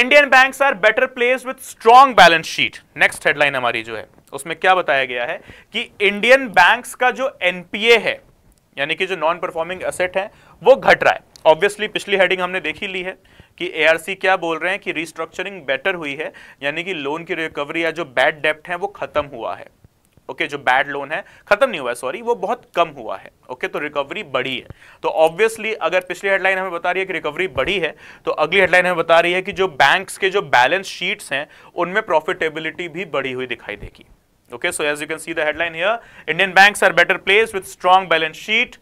indian banks are better placed with strong balance sheet next headline hamari jo hai उसमें क्या बताया गया है कि इंडियन बैंक्स का जो एनपीए है यानी कि जो नॉन परफॉर्मिंग असेट है वो घट रहा है ऑब्वियसली पिछली हेडिंग हमने देखी li hai कि एआरसी क्या बोल रहे हैं कि रिस्ट्रक्चरिंग बेटर हुई है यानी कि लोन की रिकवरी या जो बैड डेप्ट है वो खत्म हुआ है ओके जो बैड लोन है खत्म नहीं हुआ है सॉरी वो बहुत कम हुआ है ओके तो रिकवरी बढ़ी है तो ऑब्वियसली अगर पिछली हेडलाइन हमें बता रही है कि रिकवरी बढ़ी है तो अगली हेडलाइन हमें बता रही है कि जो बैंक्स के जो बैलेंस शीट्स हैं उनमें प्रॉफिटेबिलिटी भी बढ़ी हुई दिखाई देगी okay so as you can see the headline here indian banks are better placed with strong balance sheet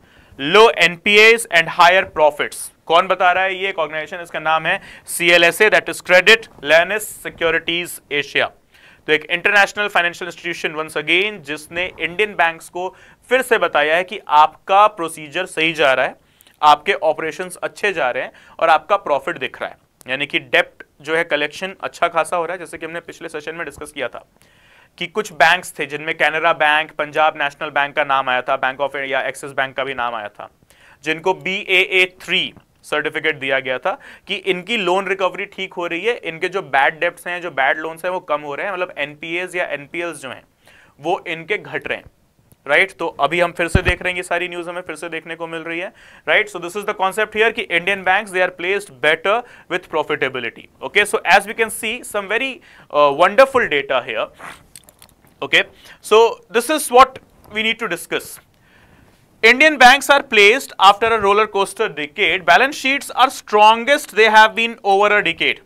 low npas and higher profits कौन बता रहा है ये एक ऑर्गेनाइजेशन इसका नाम है C L S that is credit Lyonnais securities Asia तो एक international financial institution once again जिसने इंडियन बैंक्स को फिर से बताया है कि आपका प्रोसीजर सही जा रहा है आपके ऑपरेशन अच्छे जा रहे हैं और आपका प्रॉफिट दिख रहा है यानी कि डेप्ट जो है कलेक्शन अच्छा खासा हो रहा है जैसे कि हमने पिछले सेशन में डिस्कस किया था कि कुछ बैंक्स थे जिनमें Canara bank Punjab national bank का नाम आया था bank of India Axis bank का भी नाम आया था जिनको B A A three certificate दिया गया था कि इनकी लोन रिकवरी ठीक हो रही है इनके जो बैड डेप्ट हैं जो बैड लोन्स हैं वो कम हो रहे हैं मतलब एनपीएस या एनपीएल जो हैं वो इनके घट रहे हैं राइट right? तो अभी हम फिर से देख रहे हैं ये सारी न्यूज हमें फिर से देखने को मिल रही है right so this is the concept here कि Indian banks they are placed better with profitability okay so as we can see some very wonderful data here okay so this is what we need to discuss Indian banks are placed after a roller coaster decade. Balance sheets are strongest they have been over a decade.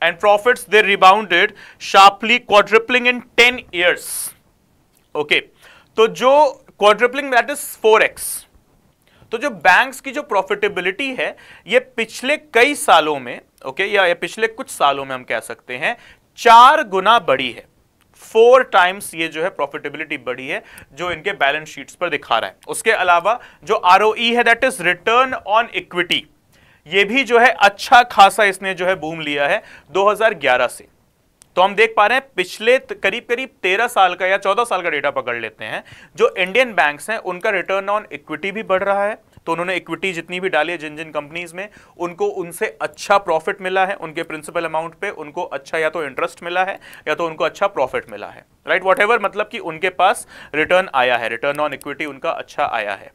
And profits they rebounded sharply quadrupling in 10 years. Okay. तो जो क्वाड्रिपलिंग दैट इज 4x तो जो बैंक्स की जो प्रॉफिटेबिलिटी है ये पिछले कई सालों में ओके okay, या, या पिछले कुछ सालों में हम कह सकते हैं चार गुना बड़ी है फोर टाइम्स ये जो है प्रॉफिटेबिलिटी बढ़ी है जो इनके बैलेंस शीट्स पर दिखा रहा है उसके अलावा जो आर e है that is return on equity ये भी जो है अच्छा खासा इसने जो है बूम लिया है 2011 से तो हम देख पा रहे हैं पिछले करीब करीब 13 साल का या 14 साल का डेटा पकड़ लेते हैं जो इंडियन बैंक्स हैं उनका रिटर्न ऑन इक्विटी भी बढ़ रहा है तो उन्होंने इक्विटी जितनी भी डाली है जिन जिन कंपनीज में उनको उनसे अच्छा प्रॉफिट मिला है उनके प्रिंसिपल अमाउंट पे उनको अच्छा या तो इंटरेस्ट मिला है या तो उनको अच्छा प्रॉफिट मिला है राइट right? वॉट मतलब कि उनके पास रिटर्न आया है रिटर्न ऑन इक्विटी उनका अच्छा आया है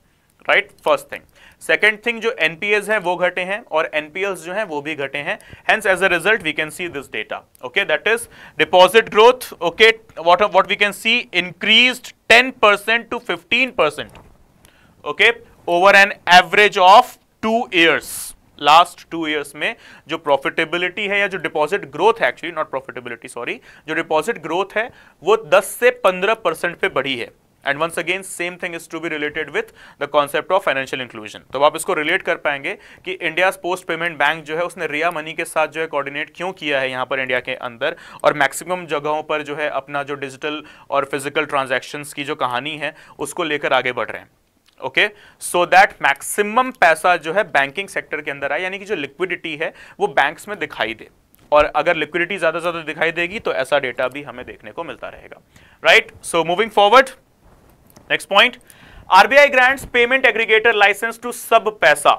right first thing second thing जो एनपीएस है वो घटे हैं और एनपीएस जो है वो भी घटे हैं hence as a result we can see this data okay that is deposit growth okay what what we can see increased 10% to 15% okay over an average of two years last two years में जो प्रॉफिटेबिलिटी है या जो डिपॉजिट ग्रोथ है एक्चुअली नॉट प्रॉफिटेबिलिटी सॉरी जो डिपॉजिट ग्रोथ है वो 10 से 15 परसेंट पे बढ़ी है and once again same thing is to be related with the concept of financial inclusion तो आप इसको रिलेट कर पाएंगे कि इंडिया पोस्ट पेमेंट बैंक जो है उसने रिया मनी के साथ जो है कोऑर्डिनेट क्यों किया है यहाँ पर इंडिया के अंदर और मैक्सिमम जगहों पर जो है अपना जो डिजिटल और फिजिकल ट्रांजेक्शन्स की जो कहानी है उसको लेकर आगे बढ़ रहे हैं ओके सो दैट मैक्सिमम पैसा जो है बैंकिंग सेक्टर के अंदर आए यानी कि जो लिक्विडिटी है वो बैंक्स में दिखाई दे और अगर लिक्विडिटी ज़्यादा से ज़्यादा दिखाई देगी तो ऐसा डेटा भी हमें देखने को मिलता रहेगा right so moving forward next point RBI grants payment aggregator license to सब पैसा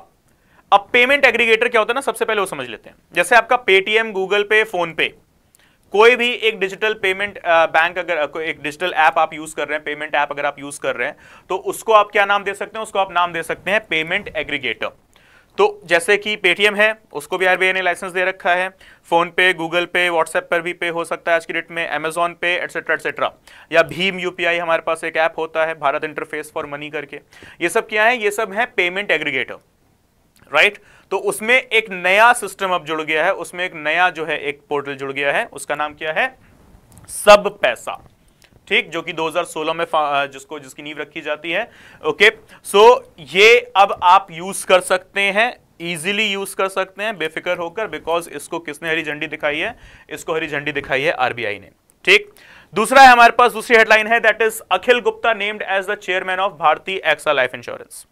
अब पेमेंट एग्रीगेटर क्या होता है ना सबसे पहले वो समझ लेते हैं जैसे आपका पेटीएम गूगल पे फोन पे कोई भी एक डिजिटल पेमेंट बैंक अगर एक डिजिटल ऐप आप यूज कर रहे हैं पेमेंट ऐप अगर आप यूज कर रहे हैं तो उसको आप क्या नाम दे सकते हैं उसको आप नाम दे सकते हैं पेमेंट एग्रीगेटर तो जैसे कि पेटीएम है उसको भी आरबीआई ने लाइसेंस दे रखा है फोन पे गूगल पे व्हाट्सएप पर भी पे हो सकता है आज की डेट में अमेजॉन पे एटसेट्रा एटसेट्रा या भीम यूपीआई हमारे पास एक ऐप होता है भारत इंटरफेस फॉर मनी करके ये सब क्या है ये सब है पेमेंट एग्रीगेटर राइट right? तो उसमें एक नया सिस्टम अब जुड़ गया है उसमें एक नया जो है एक पोर्टल जुड़ गया है उसका नाम क्या है सब पैसा ठीक जो कि 2016 में जिसको जिसकी नींव रखी जाती है ओके सो ये अब आप यूज कर सकते हैं इजीली यूज कर सकते हैं बेफिक्र होकर बिकॉज इसको किसने हरी झंडी दिखाई है इसको हरी झंडी दिखाई है आरबीआई ने ठीक दूसरा है हमारे पास दूसरी हेडलाइन है that is Akhil Gupta named as the chairman of Bharti AXA life insurance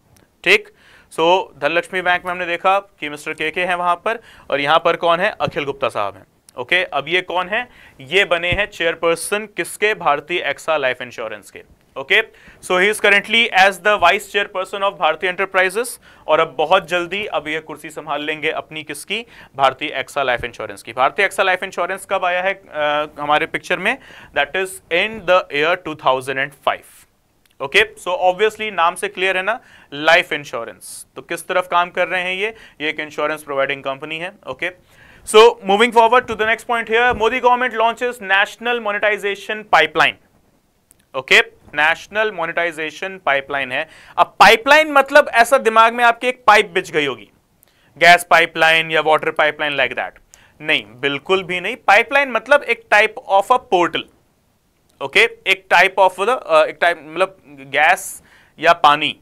ठीक सो धनलक्ष्मी बैंक में हमने देखा कि मिस्टर के के हैं वहां पर और यहाँ पर कौन है अखिल गुप्ता साहब हैं ओके okay, अब ये कौन है ये बने हैं चेयरपर्सन किसके भारतीय एक्सा लाइफ इंश्योरेंस के okay so he is currently as the vice chairperson of Bharti enterprises और अब बहुत जल्दी अब यह कुर्सी संभाल लेंगे अपनी किसकी भारतीय एक्सा लाइफ इंश्योरेंस की भारतीय एक्सा लाइफ इंश्योरेंस कब आया है आ, हमारे पिक्चर में that is in the year five okay so obviously नाम से क्लियर है ना लाइफ इंश्योरेंस तो किस तरफ काम कर रहे हैं ये ये एक इंश्योरेंस प्रोवाइडिंग कंपनी है okay so moving forward to the next point here Modi government launches national monetization pipeline okay national monetization pipeline है अब पाइपलाइन मतलब ऐसा दिमाग में आपकी एक पाइप बिछ गई होगी गैस पाइपलाइन या वाटर पाइपलाइन लाइक दैट नहीं बिल्कुल भी नहीं पाइपलाइन मतलब एक type of a portal okay एक टाइप ऑफ uh, एक टाइप मतलब गैस या पानी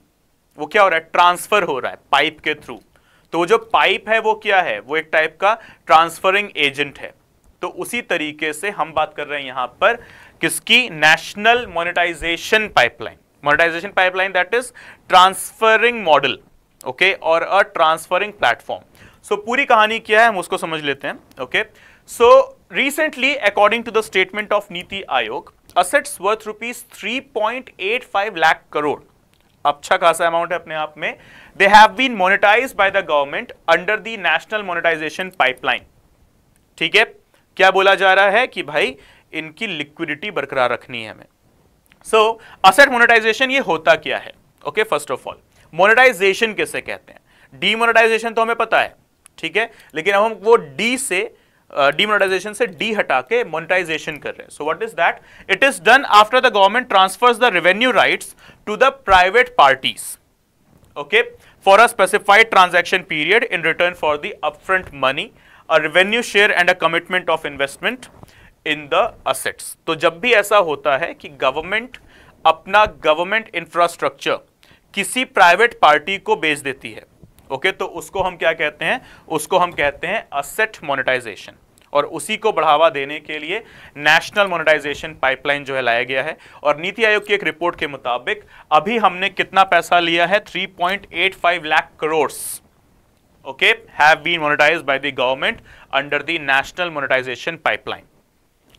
वो क्या हो रहा है ट्रांसफर हो रहा है पाइप के थ्रू तो जो पाइप है वो क्या है वो एक टाइप का ट्रांसफरिंग एजेंट है तो उसी तरीके से हम बात कर रहे हैं यहां पर किसकी national monetization pipeline monetization pipeline that is transferring model okay और अ ट्रांसफरिंग प्लेटफॉर्म सो पूरी कहानी क्या है हम उसको समझ लेते हैं okay so recently according to the statement of Niti Aayog assets worth rupees three point eight five lakh crore अच्छा खासा अमाउंट है अपने आप में they have been monetize by the government under the national monetization pipeline ठीक है क्या बोला जा रहा है कि भाई इनकी लिक्विडिटी बरकरार रखनी है हमें सो असेट मोनिटाइजेशन ये होता क्या है okay first of all monetization कैसे कहते हैं डीमोनेटाइजेशन तो हमें पता है ठीक है लेकिन अब हम वो डी से डीमोनेटाइजेशन से डी हटा के मोनिटाइजेशन कर रहे हैं so what is that it is done after the government transfers the revenue right to the private parties okay for a specified transaction period in return for the upfront money a revenue share and a commitment of investment in the assets तो जब भी ऐसा होता है कि गवर्नमेंट अपना गवर्नमेंट इंफ्रास्ट्रक्चर किसी प्राइवेट पार्टी को बेच देती है ओके तो उसको हम क्या कहते हैं उसको हम कहते हैं असेट मोनेटाइजेशन और उसी को बढ़ावा देने के लिए नेशनल मोनेटाइजेशन पाइपलाइन जो है लाया गया है और नीति आयोग की एक रिपोर्ट के मुताबिक अभी हमने कितना पैसा लिया है 3.85 lakh crore okay have been monetize by the government under the national monetization pipeline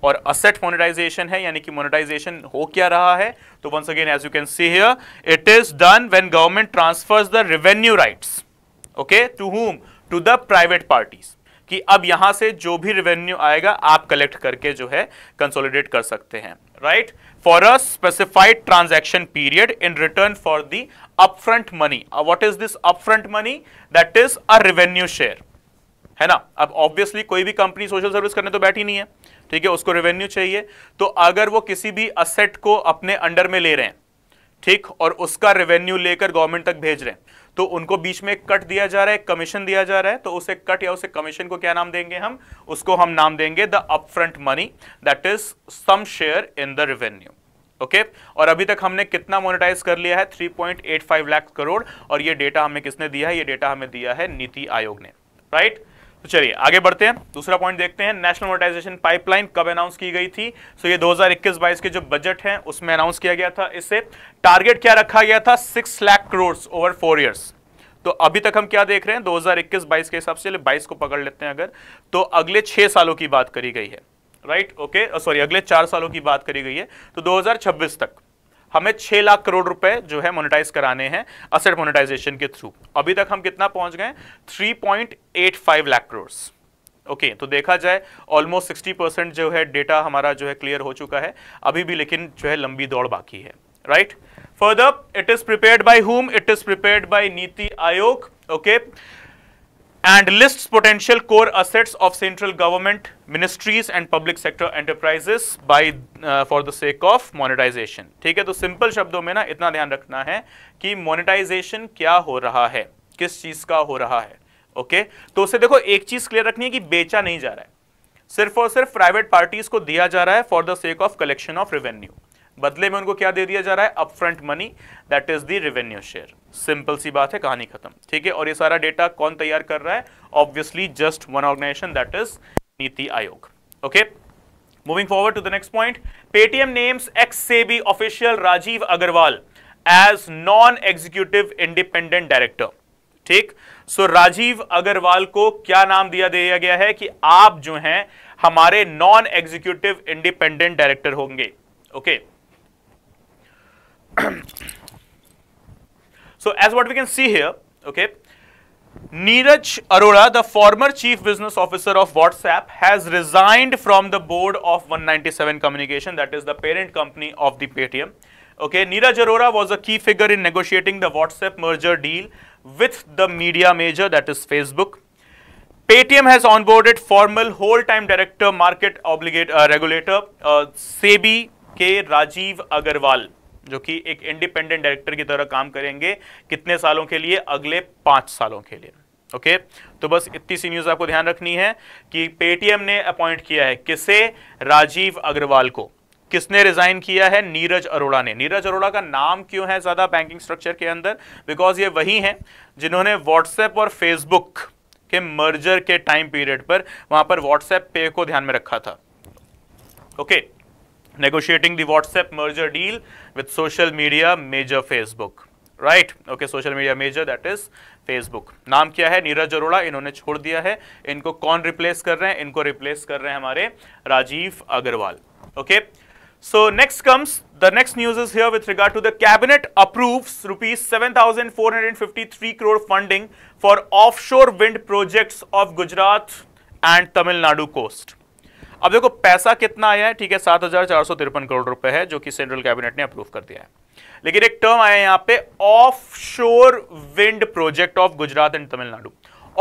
और असेट मोनेटाइजेशन है यानी कि मोनेटाइजेशन हो क्या रहा है तो once again as you can see here it is done when government transfers the revenue rights okay to home to the private parties कि अब यहां से जो भी रेवेन्यू आएगा आप कलेक्ट करके जो है कंसोलिडेट कर सकते हैं right for a specified transaction period in return for the upfront money what is this upfront money that is a revenue share है ना अब ऑब्वियसली कोई भी कंपनी सोशल सर्विस करने तो बैठी नहीं है ठीक है उसको रेवेन्यू चाहिए तो अगर वो किसी भी असेट को अपने अंडर में ले रहे हैं ठीक और उसका रेवेन्यू लेकर गवर्नमेंट तक भेज रहे हैं तो उनको बीच में कट दिया जा रहा है कमीशन दिया जा रहा है तो उसे कट या उसे कमीशन को क्या नाम देंगे हम उसको हम नाम देंगे the upfront money that is some share in the revenue okay और अभी तक हमने कितना मोनेटाइज कर लिया है 3.85 लाख करोड़ और ये डेटा हमें किसने दिया है ये डेटा हमें दिया है नीति आयोग ने राइट right? तो चलिए आगे बढ़ते हैं दूसरा पॉइंट देखते हैं नेशनल मोनेटाइजेशन पाइपलाइन कब अनाउंस की गई थी सो ये 2021-22 के जो बजट है उसमें अनाउंस किया गया था इससे टारगेट क्या रखा गया था six lakh crore over four years तो अभी तक हम क्या देख रहे हैं 2021-22 के हिसाब से बाईस को पकड़ लेते हैं अगर तो अगले छह सालों की बात करी गई है राइट ओके सॉरी अगले चार सालों की बात करी गई है तो दो तक हमें छह लाख करोड़ रुपए जो है मोनिटाइज कराने हैं असेट मोनिटाइजेशन के थ्रू अभी तक हम कितना पहुंच गए 3.85 लाख करोड़ ओके okay, तो देखा जाए ऑलमोस्ट 60 परसेंट जो है डेटा हमारा जो है क्लियर हो चुका है अभी भी लेकिन जो है लंबी दौड़ बाकी है right further it is prepared by whom it is prepared by Niti Aayog okay okay? and lists potential core assets of central government ministries and public sector enterprises by uh, for the sake of monetization ठीक है तो सिंपल शब्दों में ना इतना ध्यान रखना है कि monetization क्या हो रहा है किस चीज का हो रहा है ओके okay? तो उसे देखो एक चीज क्लियर रखनी है कि बेचा नहीं जा रहा है सिर्फ और सिर्फ प्राइवेट पार्टीज को दिया जा रहा है for the sake of collection of revenue बदले में उनको क्या दे दिया जा रहा है upfront money that is the revenue share simple सी बात है कहानी खत्म ठीक है और ये सारा डेटा कौन तैयार कर रहा है obviously just one organization that is Niti Aayog okay moving forward to the next point Paytm names ex SEBI official Rajeev Agarwal as non executive independent director ठीक सो so, राजीव अग्रवाल को क्या नाम दिया दिया गया है कि आप जो हैं हमारे नॉन एग्जीक्यूटिव इंडिपेंडेंट डायरेक्टर होंगे okay okay. so as what we can see here, okay, Neeraj Arora, the former chief business officer of WhatsApp, has resigned from the board of 197 Communication, that is the parent company of the Paytm. Okay, Neeraj Arora was a key figure in negotiating the WhatsApp merger deal with the media major, that is Facebook. Paytm has onboarded former whole-time director, market obligate, uh, regulator, uh, SEBI K. Rajiv Agarwal. जो कि एक इंडिपेंडेंट डायरेक्टर की तरह काम करेंगे कितने सालों के लिए अगले पाँच सालों के लिए ओके okay? तो बस इतनी सी न्यूज़ आपको ध्यान रखनी है कि पेटीएम ने अपॉइंट किया है किसे राजीव अग्रवाल को किसने रिजाइन किया है नीरज अरोड़ा ने नीरज अरोड़ा का नाम क्यों है ज़्यादा बैंकिंग स्ट्रक्चर के अंदर बिकॉज ये वही हैं जिन्होंने व्हाट्सएप और फेसबुक के मर्जर के टाइम पीरियड पर वहां पर व्हाट्सएप पे को ध्यान में रखा था okay okay? negotiating the WhatsApp merger deal with social media major Facebook. Right okay social media major that is Facebook नाम क्या है नीरज अरोड़ा इन्होंने छोड़ दिया है इनको कौन रिप्लेस कर रहे हैं इनको रिप्लेस कर रहे हैं हमारे Rajeev Agarwal okay so next comes the next news is here with regard to the cabinet approves rupees seven thousand four hundred fifty three crore funding for offshore wind projects of Gujarat and Tamil Nadu coast अब देखो पैसा कितना आया है ठीक है सात हजार चार सौ तिरपन करोड़ रुपए है जो कि सेंट्रल कैबिनेट ने अप्रूव कर दिया है लेकिन एक टर्म आया यहाँ पे offshore wind project of Gujarat and Tamil Nadu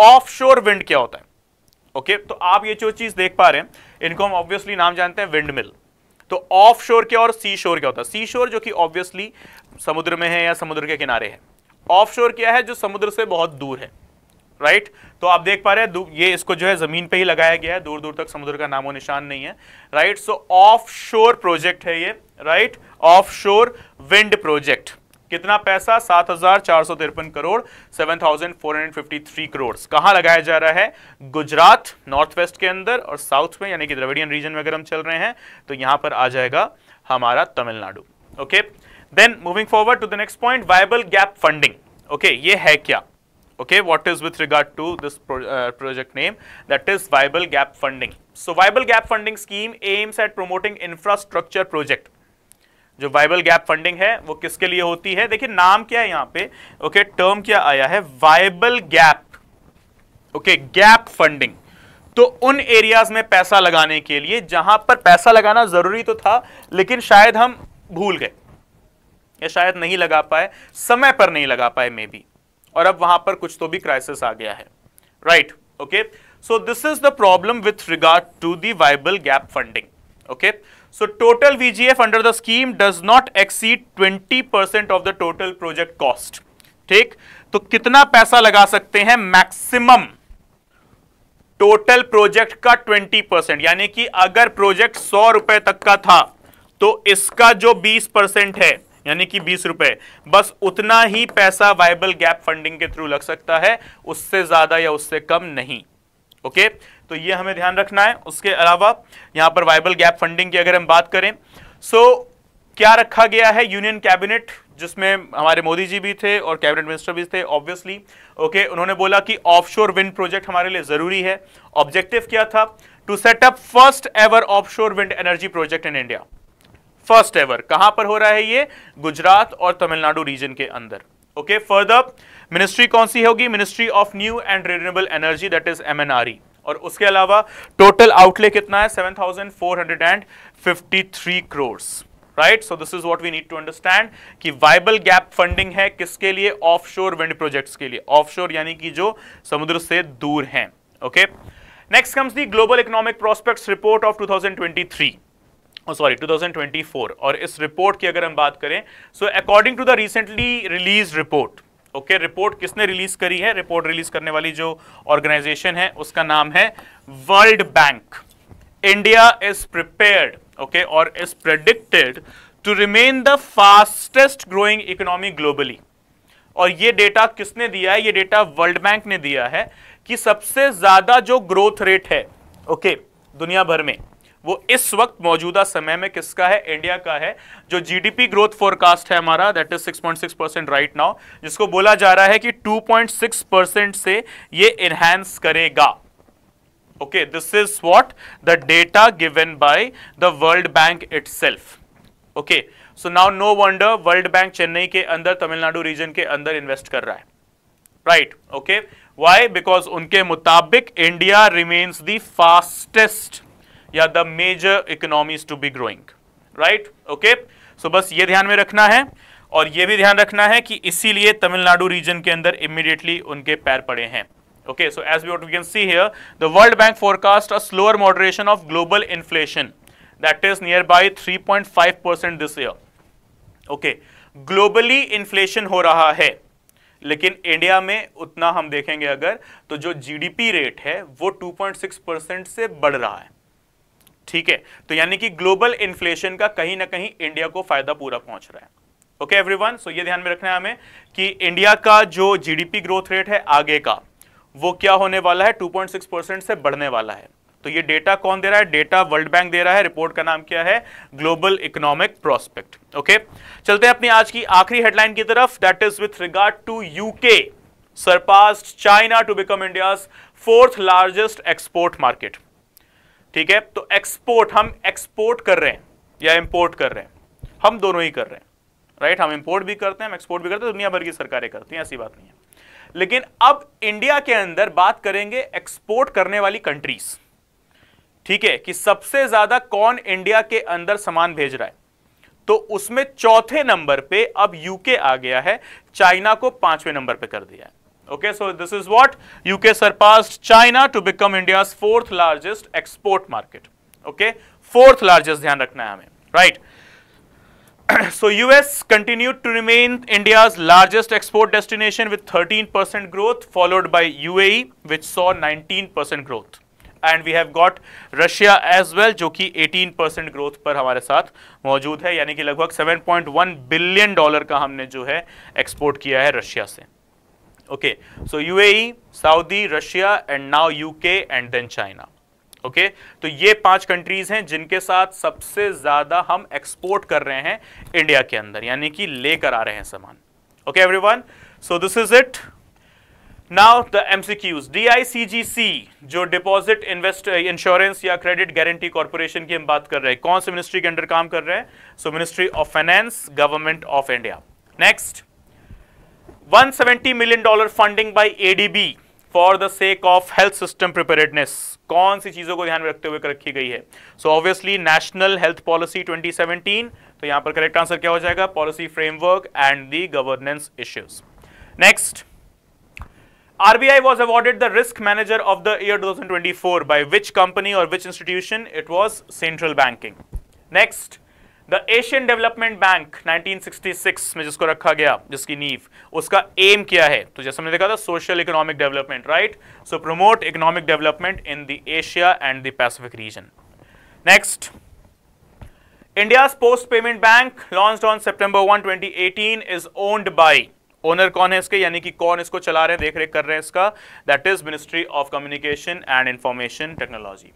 offshore wind क्या होता है ओके तो आप ये जो चीज देख पा रहे हैं इनको हम ऑब्वियसली नाम जानते हैं विंड मिल तो ऑफ शोर क्या और सी शोर क्या होता है सी शोर जो कि ऑब्वियसली समुद्र में है या समुद्र के किनारे है ऑफ शोर क्या है जो समुद्र से बहुत दूर है राइट तो आप देख पा रहे हैं ये इसको जो है जमीन पे ही लगाया गया है दूर दूर तक समुद्र का नामो निशान नहीं है right so offshore project है ये right offshore wind project कितना पैसा सात हजार चार सौ तिरपन crore seven thousand four hundred fifty three crore कहां लगाया जा रहा है गुजरात नॉर्थ वेस्ट के अंदर और साउथ में यानी कि द्रविडियन रीजन में अगर हम चल रहे हैं तो यहां पर आ जाएगा हमारा Tamil Nadu okay then moving forward to the next point viable gap funding okay ये है क्या okay what is with regard to this pro uh, project name that is viable gap funding so viable gap funding scheme aims at promoting infrastructure project जो वाइबल गैप फंडिंग है वो किसके लिए होती है देखिए नाम क्या है यहां पे ओके okay, टर्म क्या आया है viable gap okay gap funding तो उन एरियाज में पैसा लगाने के लिए जहां पर पैसा लगाना जरूरी तो था लेकिन शायद हम भूल गए या शायद नहीं लगा पाए समय पर नहीं लगा पाए मे बी और अब वहां पर कुछ तो भी क्राइसिस आ गया है right okay so this is the problem with regard to the viable gap funding okay so total vgf under the scheme does not exceed 20% of the total project cost ठीक तो कितना पैसा लगा सकते हैं मैक्सिमम टोटल प्रोजेक्ट का 20% यानी कि अगर प्रोजेक्ट सौ रुपए तक का था तो इसका जो 20% है यानी कि बीस रुपए बस उतना ही पैसा वाइबल गैप फंडिंग के थ्रू लग सकता है उससे ज्यादा या उससे कम नहीं ओके तो ये हमें ध्यान रखना है उसके अलावा यहां पर वाइबल गैप फंडिंग की अगर हम बात करें सो क्या रखा गया है यूनियन कैबिनेट जिसमें हमारे मोदी जी भी थे और कैबिनेट मिनिस्टर भी थे ऑब्वियसली ओके okay, उन्होंने बोला कि ऑफशोर विंड प्रोजेक्ट हमारे लिए ज़रूरी है ऑब्जेक्टिव क्या था to set up first ever offshore wind energy project in India first ever कहां पर हो रहा है ये गुजरात और तमिलनाडु रीजन के अंदर ओके फर्दर मिनिस्ट्री कौन सी होगी ministry of new and renewable energy that is M और उसके अलावा टोटल आउटले कितना है seven crore right so this is what we need to understand कि वाइबल गैप फंडिंग है किसके लिए ऑफशोर विंड प्रोजेक्ट्स के लिए ऑफशोर यानी कि जो समुद्र से दूर हैं okay next comes the global economic prospects report of 2023 sorry twenty 2024 और इस रिपोर्ट की अगर हम बात करें so according to the recently release report okay report किसने रिलीज करी है रिपोर्ट रिलीज करने वाली जो ऑर्गेनाइजेशन है उसका नाम है world bank India is prepared okay और is predicted to remain the fastest growing economy globally और ये डेटा किसने दिया है ये डेटा वर्ल्ड बैंक ने दिया है कि सबसे ज्यादा जो ग्रोथ रेट है ओके okay, दुनिया भर में वो इस वक्त मौजूदा समय में किसका है इंडिया का है जो जीडीपी ग्रोथ फोरकास्ट है हमारा that is 6.6 percent right now जिसको बोला जा रहा है कि 2.6 परसेंट से ये इनहेंस करेगा okay this is what the data given by the world bank it okay so now no wonder world bank Chennai के अंदर तमिलनाडु रीजन के अंदर इन्वेस्ट कर रहा है राइट ओके वाई बिकॉज उनके मुताबिक इंडिया रिमेन्स दी फास्टेस्ट या the major economies to be growing right okay so बस ये ध्यान में रखना है और ये भी ध्यान रखना है कि इसीलिए तमिलनाडु रीजन के अंदर इमिडिएटली उनके पैर पड़े हैं okay so as we what we can see here the world bank forecast a slower moderation of global inflation that is near by three point five percent this year okay globally inflation हो रहा है लेकिन इंडिया में उतना हम देखेंगे अगर तो जो जी डी पी रेट है वो टू पॉइंट सिक्स परसेंट से बढ़ रहा है ठीक है तो यानी कि ग्लोबल इन्फ्लेशन का कहीं ना कहीं इंडिया को फायदा पूरा पहुंच रहा है ओके एवरीवन सो ये ध्यान में रखना है हमें कि इंडिया का जो जीडीपी ग्रोथ रेट है आगे का वो क्या होने वाला है 2.6 परसेंट से बढ़ने वाला है तो ये डेटा कौन दे रहा है डेटा वर्ल्ड बैंक दे रहा है रिपोर्ट का नाम क्या है ग्लोबल इकोनॉमिक प्रोस्पेक्ट ओके चलते हैं अपनी आज की आखिरी हेडलाइन की तरफ that is with regard to UK surpassed China to become India fourth largest export market ठीक है तो एक्सपोर्ट हम एक्सपोर्ट कर रहे हैं या इंपोर्ट कर रहे हैं हम दोनों ही कर रहे हैं राइट हम इंपोर्ट भी करते हैं हम एक्सपोर्ट भी करते हैं तो दुनिया भर की सरकारें करती हैं ऐसी बात नहीं है लेकिन अब इंडिया के अंदर बात करेंगे एक्सपोर्ट करने वाली कंट्रीज ठीक है कि सबसे ज्यादा कौन इंडिया के अंदर सामान भेज रहा है तो उसमें चौथे नंबर पे अब यूके आ गया है चाइना को पांचवें नंबर पे कर दिया है Okay, so this is what UK surpassed China to become India's fourth largest export market. Okay, fourth largest dhyan rakhna hai hame right? so US continued to remain India's largest export destination with 13% growth followed by UAE which saw 19% growth and we have got Russia as well jo ki 18% growth par hamare sath maujood hai yani ki lagbhag 7.1 billion dollar ka humne jo hai export kiya hai russia se okay so uae saudi russia and now uk and then china okay okay? तो ये पांच कंट्रीज हैं जिनके साथ सबसे ज्यादा हम एक्सपोर्ट कर रहे हैं इंडिया के अंदर यानी कि लेकर आ रहे हैं सामान okay everyone so this is it now the MCQs DICGC जो डिपॉजिट इन्वेस्ट इंश्योरेंस या क्रेडिट गारंटी कॉर्पोरेशन की हम बात कर रहे हैं कौन से मिनिस्ट्री के अंडर काम कर रहे हैं so ministry of finance government of India next 170 million dollar funding by ADB for the sake of health system preparedness कौन सी चीजों को ध्यान में रखते हुए रखी गई है so obviously national health policy 2017 तो यहां पर करेक्ट आंसर क्या हो जाएगा policy framework and the governance issues next RBI was awarded the risk manager of the year 2024 by which company और which institution it was central banking next the Asian development bank 1966 में जिसको रखा गया जिसकी नीव उसका एम क्या है तो जैसे हमने देखा था social economic development right so promote economic development in the Asia and the Pacific region next India post payment bank launch on September one twenty is owned by owner कौन है इसके यानी कि कौन इसको चला रहे हैं देख रेख कर रहे हैं इसका that is ministry of communication and information technology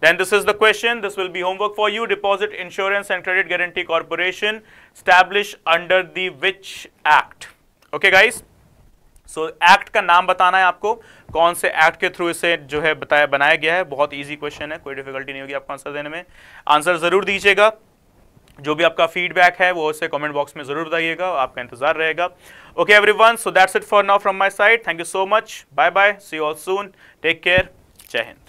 Then this is the question. This will be homework for you. Deposit Insurance and Credit Guarantee Corporation established under the which act? Okay guys. so, act का नाम बताना है आपको कौन से एक्ट के थ्रू इसे जो है बताया बनाया गया है बहुत इजी क्वेश्चन है कोई डिफिकल्टी नहीं होगी आपको आंसर देने में आंसर ज़रूर दीजिएगा जो भी आपका फीडबैक है वो उसे कमेंट बॉक्स में ज़रूर बताइएगा आपका इंतजार रहेगा okay everyone so that's it for now from my side thank you so much bye bye see all soon take care जय हिंद